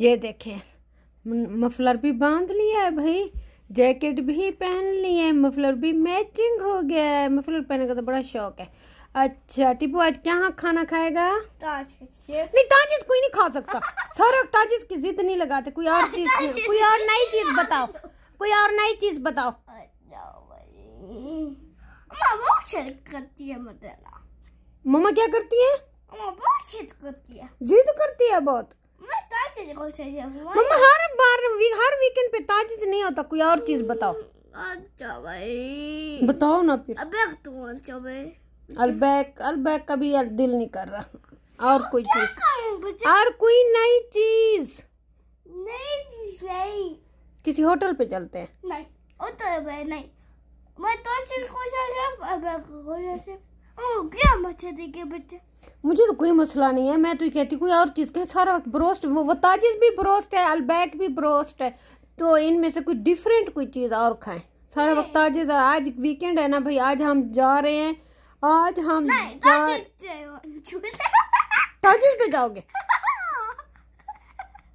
ये देखें मफलर भी बांध लिया है भाई जैकेट भी पहन ली है मफलर भी मैचिंग हो गया है मफलर पहनने का तो बड़ा शौक है अच्छा टिपू आज क्या खाना खाएगा नहीं ताजिस कोई नहीं खा सकता सर ताजिस की जिद नहीं लगाते कोई और चीज कोई और नई चीज बताओ कोई और नई चीज बताओ अच्छा करती है मम्मा क्या करती है जिद करती है बहुत मम्मा हर बार वी, हर वीकेंड पे ताजिज नहीं होता कोई और चीज हम्म, बताओ अच्छा भाई बताओ ना फिर अबेक तू अच्छा भाई अलबैक अलबैक कभी यार दिल नहीं कर रहा और कोई चीज और कोई नई चीज नई चीज नहीं किसी होटल पे चलते हैं नहीं होटल पे नहीं मैं तो सिर्फ खुश हो सिर्फ अबेक खुश हो सिर्फ देखे बच्चे मुझे तो कोई मसला नहीं है मैं तो कहती कोई और चीज़ का सारा ब्रोस्ट वो, वो भी ब्रोस्ट है अलबैक भी ब्रोस्ट है तो इनमें से कोई डिफरेंट कोई चीज़ और खाएं सारा वक्त ताजिज आज वीकेंड है ना भाई आज हम जा रहे हैं आज हम जा... ताजिस पे जाओगे